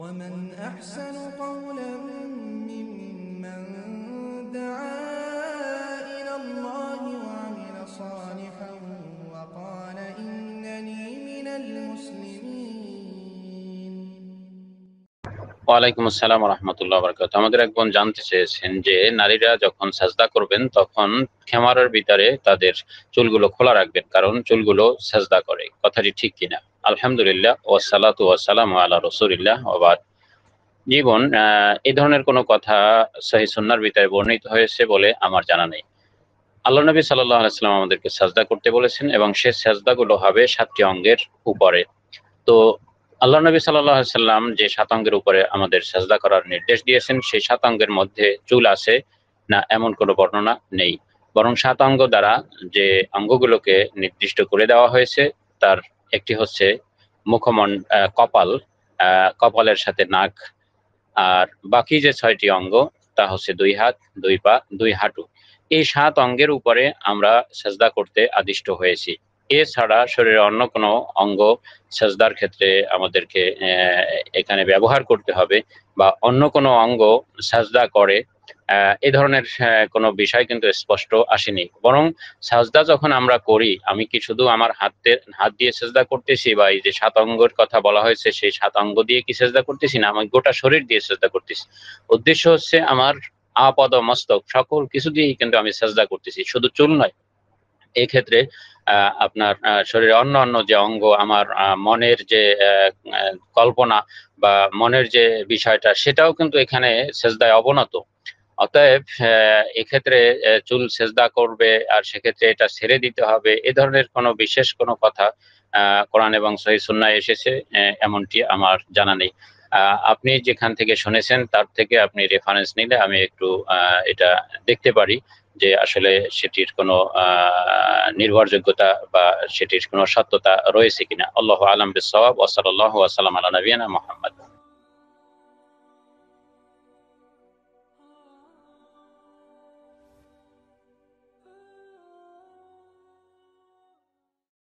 ومن أحسن قولا ممن دعا إلى الله وعمل صالحا وقال إنني من المسلمين ওয়ালাইকুম আসসালাম রহমতুল্লাহ বরকাত আমাদের একজন জানতে চেয়েছেন যে নারীরা যখন সাজদা করবেন তখন খেমারের ভিতরে তাদের চুলগুলো খোলা রাখবেন কারণ চুলগুলো সাজদা করে কথাটি ঠিক কিনা আলহামদুলিল্লাহ ওয়াসালাতু ওয়াসালাম আল্লাহ জীবন এই ধরনের কোনো কথা সহি সুন্নার ভিতরে বর্ণিত হয়েছে বলে আমার জানা নেই আল্লাহ নবী সাল্লাহ আলাইসাল্লাম আমাদেরকে সাজদা করতে বলেছেন এবং সে সাজদাগুলো হবে সাতটি অঙ্গের উপরে তো আল্লাহ নবী সাল্লাহ সাল্লাম যে সাত অঙ্গের উপরে আমাদের সাজদা করার নির্দেশ দিয়েছেন সেই সাত অঙ্গের মধ্যে চুল আছে না এমন কোনো বর্ণনা নেই বরং সাত অঙ্গ দ্বারা যে অঙ্গগুলোকে নির্দিষ্ট করে দেওয়া হয়েছে তার একটি হচ্ছে মুখমন কপাল কপালের সাথে নাক আর বাকি যে ছয়টি অঙ্গ তা হচ্ছে দুই হাত দুই পা দুই হাঁটু এই সাত অঙ্গের উপরে আমরা সেজদা করতে আদিষ্ট হয়েছি এছাড়া শরীরের অন্য কোনো অঙ্গ সেজদার ক্ষেত্রে আমাদেরকে এখানে ব্যবহার করতে হবে বা অন্য কোনো অঙ্গ সেজদা করে এ ধরনের কোনো বিষয় কিন্তু স্পষ্ট আসেনি বরং সাজদা যখন আমরা করি আমি কি শুধু আমার হাতে হাত দিয়ে সাজদা করতেছি বা এই যে সাত অঙ্গের কথা বলা হয়েছে সেই সাত অঙ্গ দিয়ে কি সাজদা করতেছি না আমি গোটা শরীর দিয়ে সাজদা করতেছি উদ্দেশ্য হচ্ছে আমার আপদ মস্তক সকল কিছু দিয়েই কিন্তু আমি সাজদা করতেছি শুধু চুল নয় এক্ষেত্রে আপনার শরীরে অন্য অন্য যে অঙ্গ আমার মনের যে কল্পনা বা মনের যে বিষয়টা সেটাও কিন্তু এখানে সেজদায় অবনত অতএব এক্ষেত্রে চুল সেজদা করবে আর সেক্ষেত্রে এটা ছেড়ে দিতে হবে এ ধরনের কোনো বিশেষ কোনো কথা কোরআন এবং সহি সুন্নায় এসেছে এমনটি আমার জানা নেই আপনি যেখান থেকে শুনেছেন তার থেকে আপনি রেফারেন্স নিলে আমি একটু এটা দেখতে পারি যে আসলে সেটির কোনো নির্ভরযোগ্যতা বা সেটির কোনো সত্যতা রয়েছে কিনা আল্লাহ আলম বিসাব আল্লাহ আসালাম আল্লাহ নবীনা মোহাম্মদ